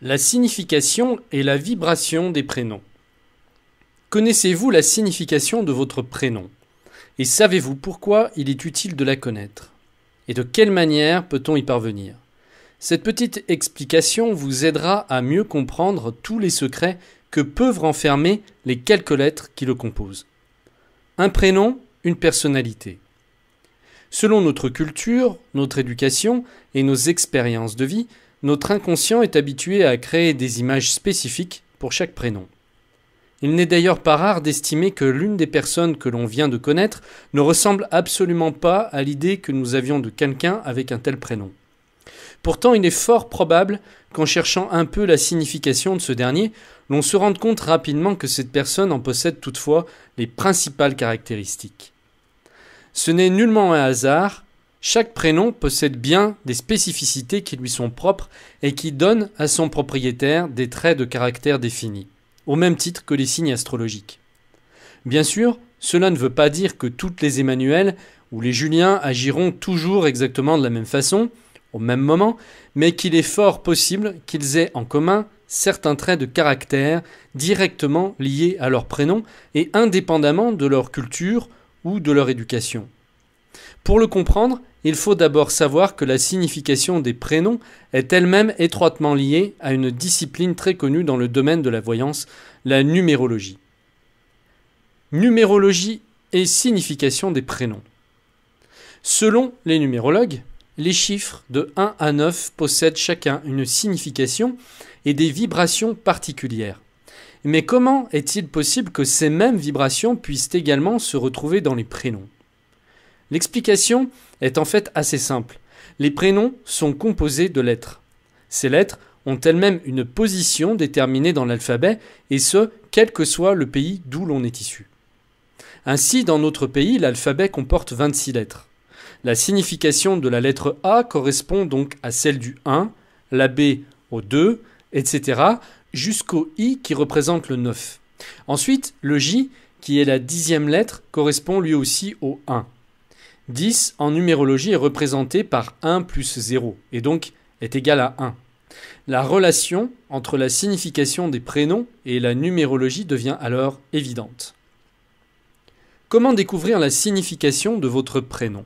La signification et la vibration des prénoms. Connaissez-vous la signification de votre prénom Et savez-vous pourquoi il est utile de la connaître Et de quelle manière peut-on y parvenir Cette petite explication vous aidera à mieux comprendre tous les secrets que peuvent renfermer les quelques lettres qui le composent. Un prénom, une personnalité. Selon notre culture, notre éducation et nos expériences de vie, notre inconscient est habitué à créer des images spécifiques pour chaque prénom. Il n'est d'ailleurs pas rare d'estimer que l'une des personnes que l'on vient de connaître ne ressemble absolument pas à l'idée que nous avions de quelqu'un avec un tel prénom. Pourtant, il est fort probable qu'en cherchant un peu la signification de ce dernier, l'on se rende compte rapidement que cette personne en possède toutefois les principales caractéristiques. Ce n'est nullement un hasard chaque prénom possède bien des spécificités qui lui sont propres et qui donnent à son propriétaire des traits de caractère définis, au même titre que les signes astrologiques. Bien sûr, cela ne veut pas dire que toutes les Emmanuels ou les Juliens agiront toujours exactement de la même façon, au même moment, mais qu'il est fort possible qu'ils aient en commun certains traits de caractère directement liés à leur prénom et indépendamment de leur culture ou de leur éducation. Pour le comprendre, il faut d'abord savoir que la signification des prénoms est elle-même étroitement liée à une discipline très connue dans le domaine de la voyance, la numérologie. Numérologie et signification des prénoms. Selon les numérologues, les chiffres de 1 à 9 possèdent chacun une signification et des vibrations particulières. Mais comment est-il possible que ces mêmes vibrations puissent également se retrouver dans les prénoms L'explication est en fait assez simple. Les prénoms sont composés de lettres. Ces lettres ont elles-mêmes une position déterminée dans l'alphabet, et ce, quel que soit le pays d'où l'on est issu. Ainsi, dans notre pays, l'alphabet comporte 26 lettres. La signification de la lettre A correspond donc à celle du 1, la B au 2, etc., jusqu'au I qui représente le 9. Ensuite, le J, qui est la dixième lettre, correspond lui aussi au 1. 10 en numérologie est représenté par 1 plus 0 et donc est égal à 1. La relation entre la signification des prénoms et la numérologie devient alors évidente. Comment découvrir la signification de votre prénom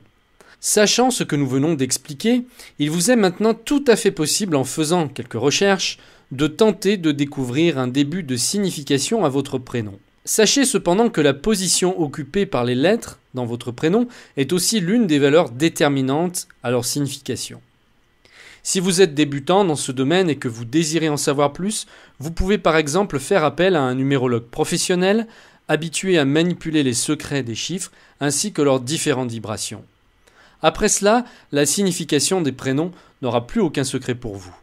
Sachant ce que nous venons d'expliquer, il vous est maintenant tout à fait possible, en faisant quelques recherches, de tenter de découvrir un début de signification à votre prénom. Sachez cependant que la position occupée par les lettres dans votre prénom est aussi l'une des valeurs déterminantes à leur signification. Si vous êtes débutant dans ce domaine et que vous désirez en savoir plus, vous pouvez par exemple faire appel à un numérologue professionnel habitué à manipuler les secrets des chiffres ainsi que leurs différentes vibrations. Après cela, la signification des prénoms n'aura plus aucun secret pour vous.